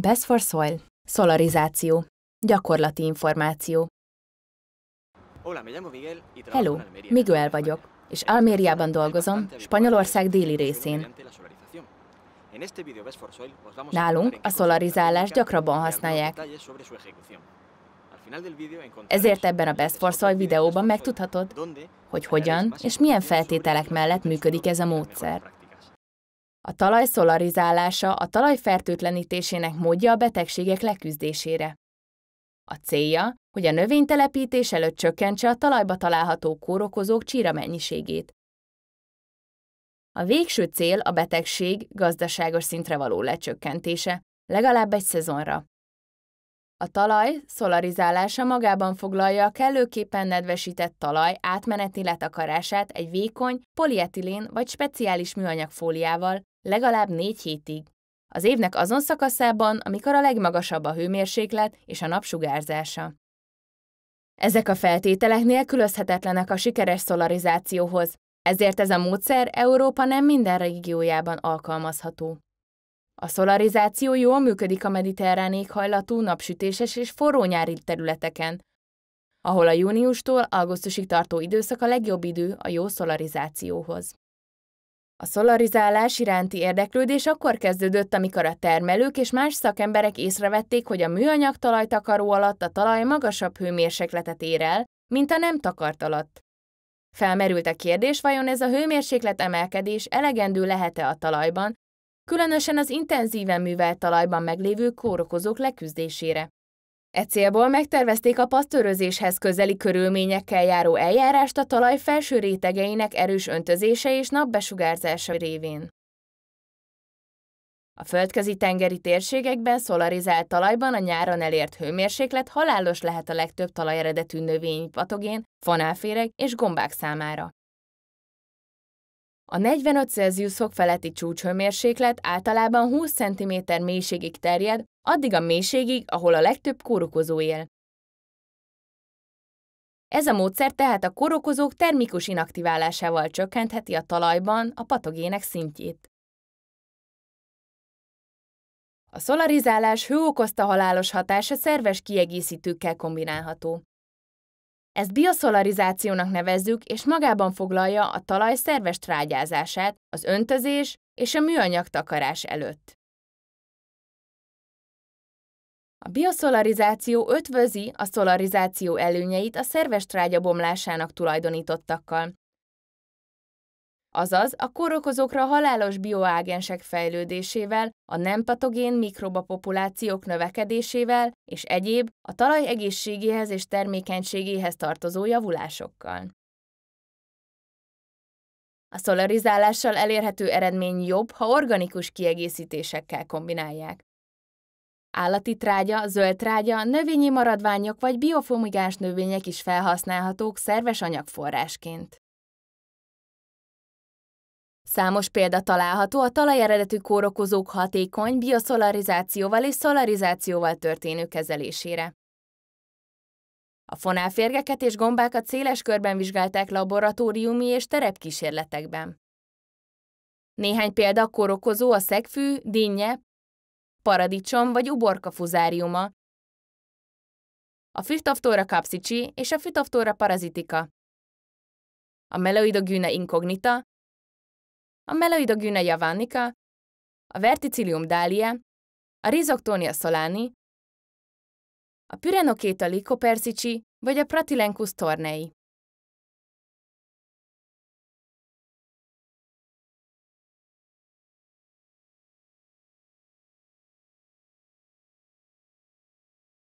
Best for Soil. Szolarizáció. Gyakorlati információ. Hello, Miguel vagyok, és Almériában dolgozom, Spanyolország déli részén. Nálunk a szolarizálást gyakrabban használják. Ezért ebben a Best for Soil videóban megtudhatod, hogy hogyan és milyen feltételek mellett működik ez a módszer. A talaj szolarizálása a talaj fertőtlenítésének módja a betegségek leküzdésére. A célja, hogy a növénytelepítés előtt csökkentse a talajba található kórokozók csíra mennyiségét. A végső cél a betegség gazdaságos szintre való lecsökkentése, legalább egy szezonra. A talaj szolarizálása magában foglalja a kellőképpen nedvesített talaj átmeneti letakarását egy vékony, polietilén vagy speciális műanyag fóliával legalább négy hétig. Az évnek azon szakaszában, amikor a legmagasabb a hőmérséklet és a napsugárzása. Ezek a feltételek nélkülözhetetlenek a sikeres szolarizációhoz, ezért ez a módszer Európa nem minden régiójában alkalmazható. A szolarizáció jól működik a mediterrán éghajlatú, napsütéses és forró nyári területeken, ahol a júniustól augusztusig tartó időszak a legjobb idő a jó szolarizációhoz. A szolarizálás iránti érdeklődés akkor kezdődött, amikor a termelők és más szakemberek észrevették, hogy a műanyag talajtakaró alatt a talaj magasabb hőmérsékletet ér el, mint a nem takart alatt. Felmerült a kérdés, vajon ez a hőmérséklet emelkedés elegendő lehet-e a talajban, különösen az intenzíven művelt talajban meglévő kórokozók leküzdésére. E célból megtervezték a pasztörözéshez közeli körülményekkel járó eljárást a talaj felső rétegeinek erős öntözése és napbesugárzása révén. A földközi tengeri térségekben szolarizált talajban a nyáron elért hőmérséklet halálos lehet a legtöbb talajeredetű növény, patogén, fonálféreg és gombák számára. A 45 Celsius fok feletti csúcshőmérséklet általában 20 cm mélységig terjed, addig a mélységig, ahol a legtöbb kórokozó él. Ez a módszer tehát a kórokozók termikus inaktiválásával csökkentheti a talajban a patogének szintjét. A szolarizálás hőokozta halálos hatása szerves kiegészítőkkel kombinálható. Ezt bioszolarizációnak nevezzük, és magában foglalja a talaj szerves trágyázását az öntözés és a műanyag takarás előtt. A bioszolarizáció ötvözi a szolarizáció előnyeit a szerves trágya bomlásának tulajdonítottakkal, azaz a kórokozókra halálos bioágensek fejlődésével, a nem patogén mikroba populációk növekedésével és egyéb a talaj egészségéhez és termékenységéhez tartozó javulásokkal. A szolarizálással elérhető eredmény jobb, ha organikus kiegészítésekkel kombinálják. Állati trágya, zöld trágya, növényi maradványok vagy biofumigáns növények is felhasználhatók szerves anyagforrásként. Számos példa található a talajeredetű kórokozók hatékony bioszolarizációval és szolarizációval történő kezelésére. A fonálférgeket és gombákat széles körben vizsgálták laboratóriumi és terepkísérletekben. Néhány példa a kórokozó a szegfű, dinnye, paradicsom vagy uborka fuzáriuma, a Phytophthora capsici és a Phytophthora parazitika, a Meloidogüne incognita, a Meloida Gyune javanica, a Verticillium dália, a rizoctonia solani, a Pyrenokéta lycopersici vagy a Pratilenkus tornei.